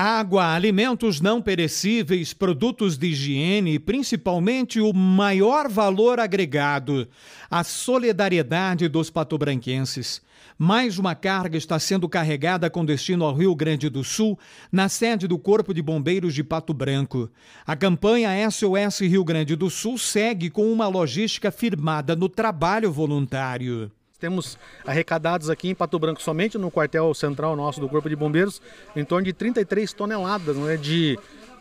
água, alimentos não perecíveis, produtos de higiene e principalmente o maior valor agregado, a solidariedade dos patobranquenses. Mais uma carga está sendo carregada com destino ao Rio Grande do Sul, na sede do Corpo de Bombeiros de Pato Branco. A campanha SOS Rio Grande do Sul segue com uma logística firmada no trabalho voluntário temos arrecadados aqui em Pato Branco somente no quartel central nosso do Corpo de Bombeiros em torno de 33 toneladas né, de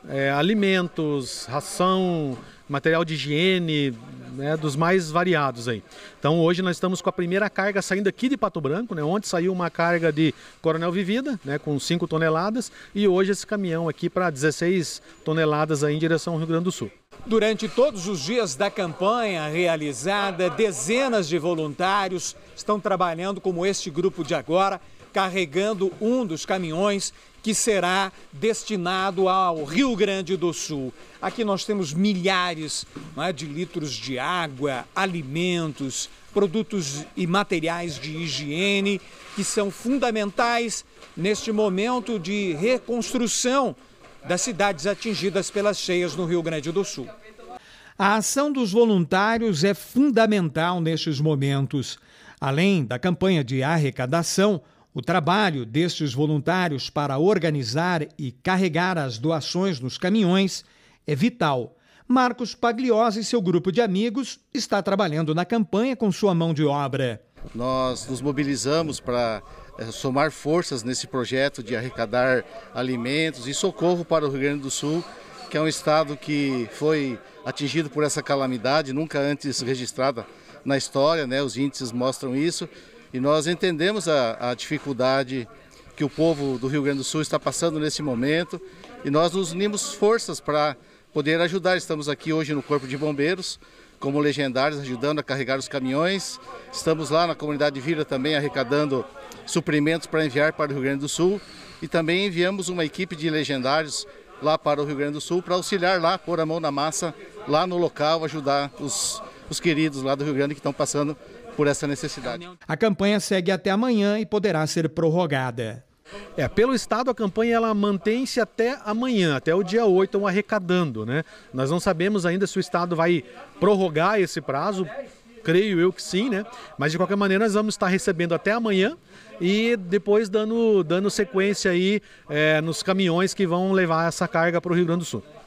é, alimentos, ração, material de higiene, né, dos mais variados aí. Então hoje nós estamos com a primeira carga saindo aqui de Pato Branco, né? Ontem saiu uma carga de Coronel Vivida, né, com 5 toneladas, e hoje esse caminhão aqui para 16 toneladas aí em direção ao Rio Grande do Sul. Durante todos os dias da campanha realizada, dezenas de voluntários estão trabalhando como este grupo de agora, carregando um dos caminhões que será destinado ao Rio Grande do Sul. Aqui nós temos milhares é, de litros de água, alimentos, produtos e materiais de higiene que são fundamentais neste momento de reconstrução das cidades atingidas pelas cheias no Rio Grande do Sul. A ação dos voluntários é fundamental nestes momentos. Além da campanha de arrecadação, o trabalho destes voluntários para organizar e carregar as doações nos caminhões é vital. Marcos Pagliosa e seu grupo de amigos está trabalhando na campanha com sua mão de obra. Nós nos mobilizamos para eh, somar forças nesse projeto de arrecadar alimentos e socorro para o Rio Grande do Sul, que é um estado que foi atingido por essa calamidade nunca antes registrada na história, né? Os índices mostram isso e nós entendemos a, a dificuldade que o povo do Rio Grande do Sul está passando nesse momento e nós nos unimos forças para poder ajudar. Estamos aqui hoje no Corpo de Bombeiros como legendários, ajudando a carregar os caminhões. Estamos lá na comunidade Vira também arrecadando suprimentos para enviar para o Rio Grande do Sul. E também enviamos uma equipe de legendários lá para o Rio Grande do Sul para auxiliar lá, pôr a mão na massa, lá no local, ajudar os, os queridos lá do Rio Grande que estão passando por essa necessidade. A campanha segue até amanhã e poderá ser prorrogada. É, pelo Estado a campanha ela mantém-se até amanhã, até o dia 8, estão arrecadando, né? Nós não sabemos ainda se o Estado vai prorrogar esse prazo, creio eu que sim, né? Mas de qualquer maneira nós vamos estar recebendo até amanhã e depois dando, dando sequência aí é, nos caminhões que vão levar essa carga para o Rio Grande do Sul.